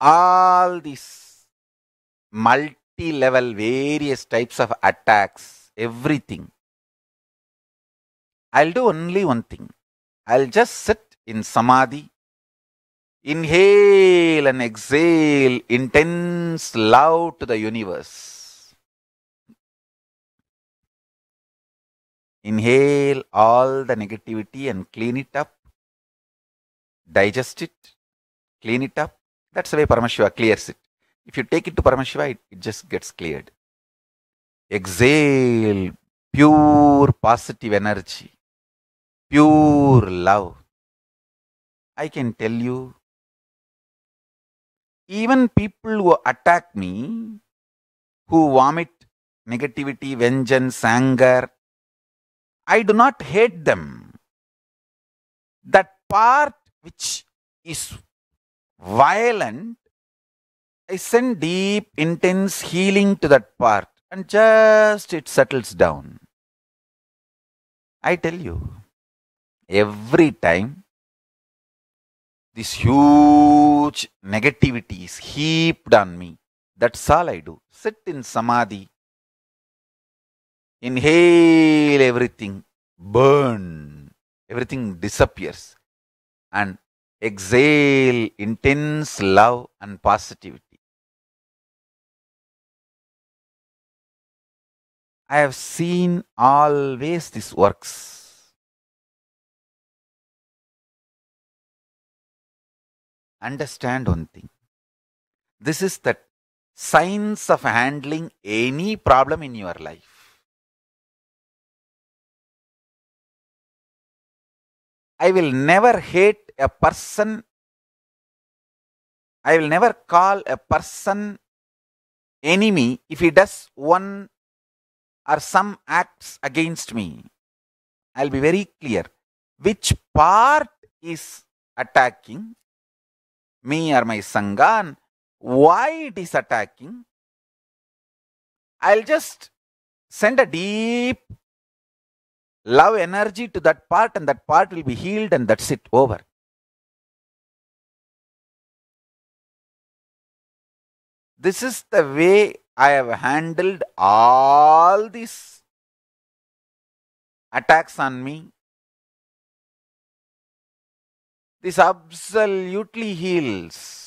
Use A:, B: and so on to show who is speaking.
A: all these multi level various types of attacks, everything. I'll do only one thing. I'll just sit in samadhi, inhale and exhale intense love to the universe. Inhale all the negativity and clean it up, digest it, clean it up, that's the way Paramashiva clears it. If you take it to Paramashiva, it, it just gets cleared. Exhale pure positive energy, pure love. I can tell you, even people who attack me, who vomit negativity, vengeance, anger, I do not hate them. That part which is violent, I send deep, intense healing to that part and just it settles down. I tell you, every time this huge negativity is heaped on me, that's all I do. Sit in samadhi, inhale everything, burn, everything disappears,
B: and exhale intense love and positivity. I have seen always this works. Understand one thing. This is the science of handling any problem in your life. I will never hate a person. I will never call a person
A: enemy if he does one or some acts against me. I'll be very clear. Which part is attacking me or my Sangan? why it is attacking? I'll just send a deep
B: love energy to that part and that part will be healed and that's it over this is the way i have handled all these attacks on me this absolutely heals